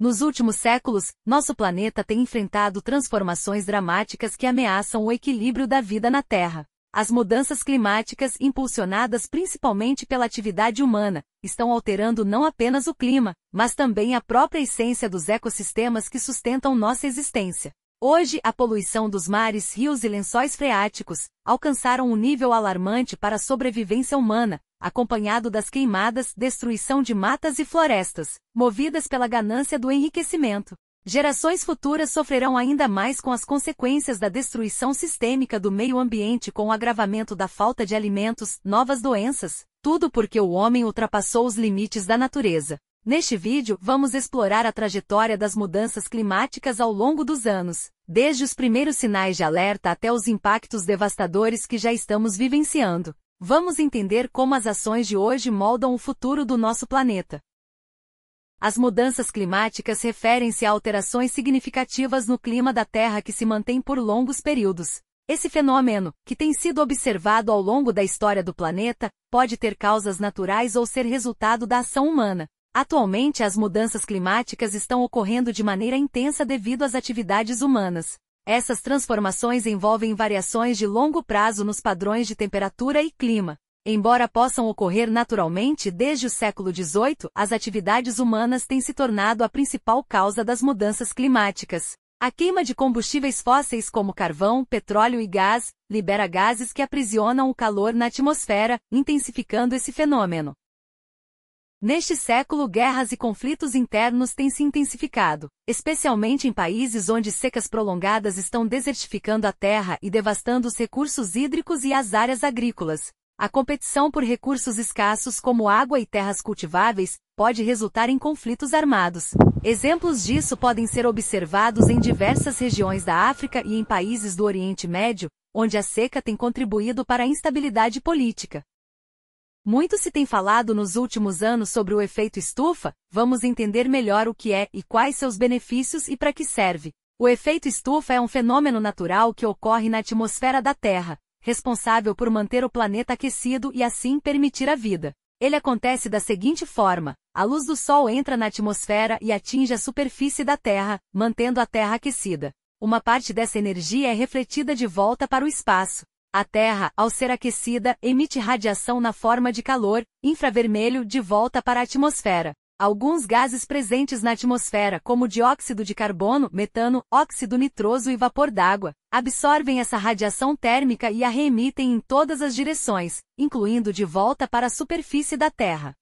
Nos últimos séculos, nosso planeta tem enfrentado transformações dramáticas que ameaçam o equilíbrio da vida na Terra. As mudanças climáticas, impulsionadas principalmente pela atividade humana, estão alterando não apenas o clima, mas também a própria essência dos ecossistemas que sustentam nossa existência. Hoje, a poluição dos mares, rios e lençóis freáticos alcançaram um nível alarmante para a sobrevivência humana, acompanhado das queimadas, destruição de matas e florestas, movidas pela ganância do enriquecimento. Gerações futuras sofrerão ainda mais com as consequências da destruição sistêmica do meio ambiente com o agravamento da falta de alimentos, novas doenças, tudo porque o homem ultrapassou os limites da natureza. Neste vídeo, vamos explorar a trajetória das mudanças climáticas ao longo dos anos, desde os primeiros sinais de alerta até os impactos devastadores que já estamos vivenciando. Vamos entender como as ações de hoje moldam o futuro do nosso planeta. As mudanças climáticas referem-se a alterações significativas no clima da Terra que se mantém por longos períodos. Esse fenômeno, que tem sido observado ao longo da história do planeta, pode ter causas naturais ou ser resultado da ação humana. Atualmente, as mudanças climáticas estão ocorrendo de maneira intensa devido às atividades humanas. Essas transformações envolvem variações de longo prazo nos padrões de temperatura e clima. Embora possam ocorrer naturalmente desde o século XVIII, as atividades humanas têm se tornado a principal causa das mudanças climáticas. A queima de combustíveis fósseis como carvão, petróleo e gás libera gases que aprisionam o calor na atmosfera, intensificando esse fenômeno. Neste século, guerras e conflitos internos têm se intensificado, especialmente em países onde secas prolongadas estão desertificando a terra e devastando os recursos hídricos e as áreas agrícolas. A competição por recursos escassos como água e terras cultiváveis pode resultar em conflitos armados. Exemplos disso podem ser observados em diversas regiões da África e em países do Oriente Médio, onde a seca tem contribuído para a instabilidade política. Muito se tem falado nos últimos anos sobre o efeito estufa, vamos entender melhor o que é e quais seus benefícios e para que serve. O efeito estufa é um fenômeno natural que ocorre na atmosfera da Terra, responsável por manter o planeta aquecido e assim permitir a vida. Ele acontece da seguinte forma: a luz do Sol entra na atmosfera e atinge a superfície da Terra, mantendo a Terra aquecida. Uma parte dessa energia é refletida de volta para o espaço, a Terra, ao ser aquecida, emite radiação na forma de calor, infravermelho, de volta para a atmosfera. Alguns gases presentes na atmosfera, como dióxido de carbono, metano, óxido nitroso e vapor d'água, absorvem essa radiação térmica e a reemitem em todas as direções, incluindo de volta para a superfície da Terra.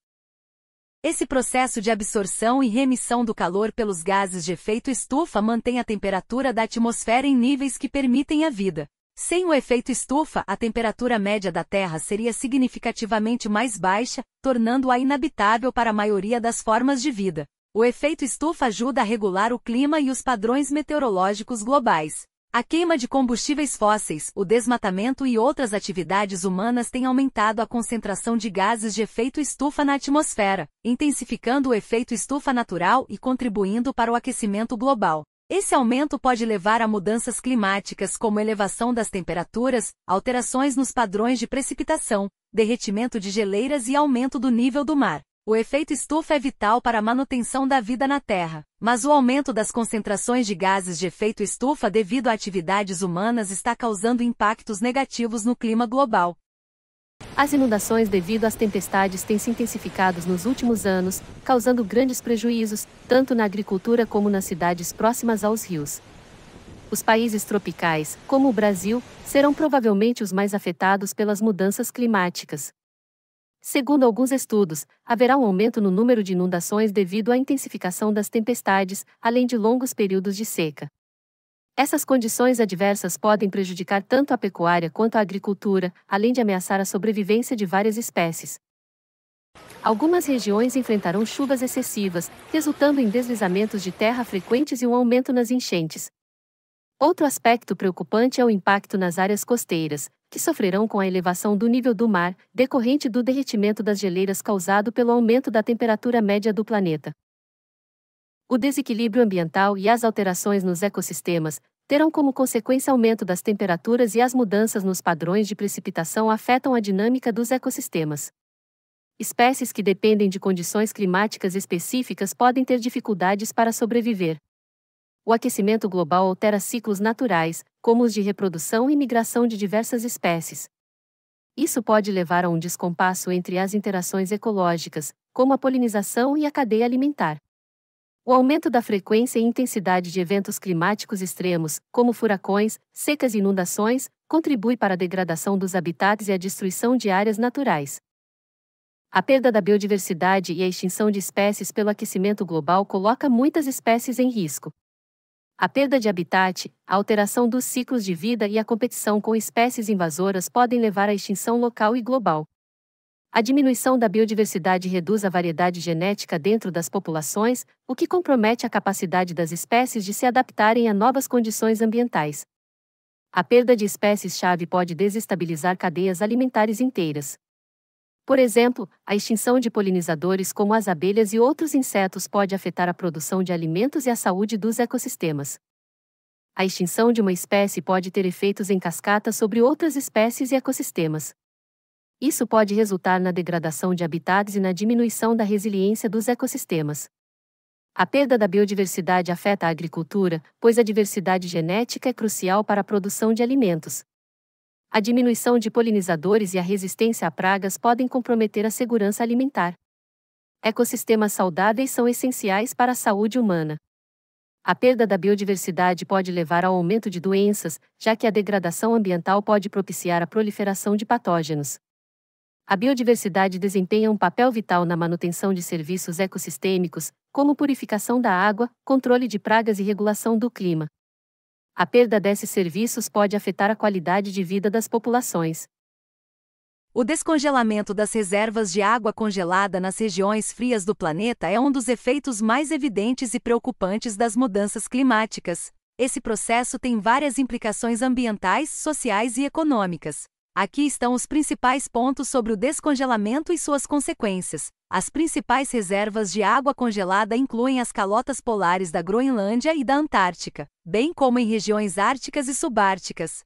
Esse processo de absorção e remissão do calor pelos gases de efeito estufa mantém a temperatura da atmosfera em níveis que permitem a vida. Sem o efeito estufa, a temperatura média da Terra seria significativamente mais baixa, tornando-a inabitável para a maioria das formas de vida. O efeito estufa ajuda a regular o clima e os padrões meteorológicos globais. A queima de combustíveis fósseis, o desmatamento e outras atividades humanas têm aumentado a concentração de gases de efeito estufa na atmosfera, intensificando o efeito estufa natural e contribuindo para o aquecimento global. Esse aumento pode levar a mudanças climáticas como elevação das temperaturas, alterações nos padrões de precipitação, derretimento de geleiras e aumento do nível do mar. O efeito estufa é vital para a manutenção da vida na Terra, mas o aumento das concentrações de gases de efeito estufa devido a atividades humanas está causando impactos negativos no clima global. As inundações devido às tempestades têm se intensificado nos últimos anos, causando grandes prejuízos, tanto na agricultura como nas cidades próximas aos rios. Os países tropicais, como o Brasil, serão provavelmente os mais afetados pelas mudanças climáticas. Segundo alguns estudos, haverá um aumento no número de inundações devido à intensificação das tempestades, além de longos períodos de seca. Essas condições adversas podem prejudicar tanto a pecuária quanto a agricultura, além de ameaçar a sobrevivência de várias espécies. Algumas regiões enfrentarão chuvas excessivas, resultando em deslizamentos de terra frequentes e um aumento nas enchentes. Outro aspecto preocupante é o impacto nas áreas costeiras, que sofrerão com a elevação do nível do mar, decorrente do derretimento das geleiras causado pelo aumento da temperatura média do planeta. O desequilíbrio ambiental e as alterações nos ecossistemas terão como consequência aumento das temperaturas e as mudanças nos padrões de precipitação afetam a dinâmica dos ecossistemas. Espécies que dependem de condições climáticas específicas podem ter dificuldades para sobreviver. O aquecimento global altera ciclos naturais, como os de reprodução e migração de diversas espécies. Isso pode levar a um descompasso entre as interações ecológicas, como a polinização e a cadeia alimentar. O aumento da frequência e intensidade de eventos climáticos extremos, como furacões, secas e inundações, contribui para a degradação dos habitats e a destruição de áreas naturais. A perda da biodiversidade e a extinção de espécies pelo aquecimento global coloca muitas espécies em risco. A perda de habitat, a alteração dos ciclos de vida e a competição com espécies invasoras podem levar à extinção local e global. A diminuição da biodiversidade reduz a variedade genética dentro das populações, o que compromete a capacidade das espécies de se adaptarem a novas condições ambientais. A perda de espécies-chave pode desestabilizar cadeias alimentares inteiras. Por exemplo, a extinção de polinizadores como as abelhas e outros insetos pode afetar a produção de alimentos e a saúde dos ecossistemas. A extinção de uma espécie pode ter efeitos em cascata sobre outras espécies e ecossistemas. Isso pode resultar na degradação de habitats e na diminuição da resiliência dos ecossistemas. A perda da biodiversidade afeta a agricultura, pois a diversidade genética é crucial para a produção de alimentos. A diminuição de polinizadores e a resistência a pragas podem comprometer a segurança alimentar. Ecossistemas saudáveis são essenciais para a saúde humana. A perda da biodiversidade pode levar ao aumento de doenças, já que a degradação ambiental pode propiciar a proliferação de patógenos a biodiversidade desempenha um papel vital na manutenção de serviços ecossistêmicos, como purificação da água, controle de pragas e regulação do clima. A perda desses serviços pode afetar a qualidade de vida das populações. O descongelamento das reservas de água congelada nas regiões frias do planeta é um dos efeitos mais evidentes e preocupantes das mudanças climáticas. Esse processo tem várias implicações ambientais, sociais e econômicas. Aqui estão os principais pontos sobre o descongelamento e suas consequências. As principais reservas de água congelada incluem as calotas polares da Groenlândia e da Antártica, bem como em regiões árticas e subárticas.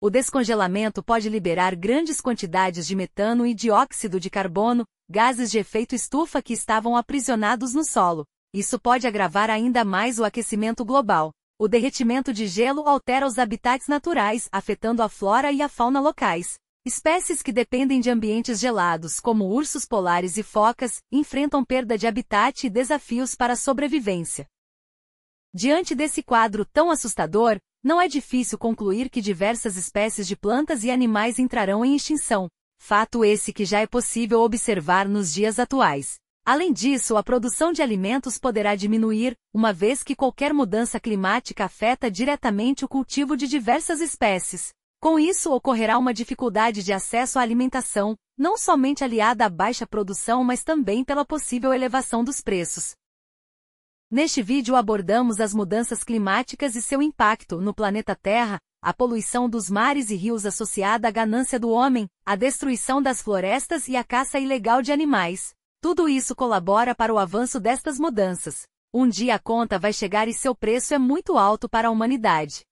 O descongelamento pode liberar grandes quantidades de metano e dióxido de carbono, gases de efeito estufa que estavam aprisionados no solo. Isso pode agravar ainda mais o aquecimento global. O derretimento de gelo altera os habitats naturais, afetando a flora e a fauna locais. Espécies que dependem de ambientes gelados, como ursos polares e focas, enfrentam perda de habitat e desafios para a sobrevivência. Diante desse quadro tão assustador, não é difícil concluir que diversas espécies de plantas e animais entrarão em extinção. Fato esse que já é possível observar nos dias atuais. Além disso, a produção de alimentos poderá diminuir, uma vez que qualquer mudança climática afeta diretamente o cultivo de diversas espécies. Com isso, ocorrerá uma dificuldade de acesso à alimentação, não somente aliada à baixa produção, mas também pela possível elevação dos preços. Neste vídeo abordamos as mudanças climáticas e seu impacto no planeta Terra, a poluição dos mares e rios associada à ganância do homem, a destruição das florestas e a caça ilegal de animais. Tudo isso colabora para o avanço destas mudanças. Um dia a conta vai chegar e seu preço é muito alto para a humanidade.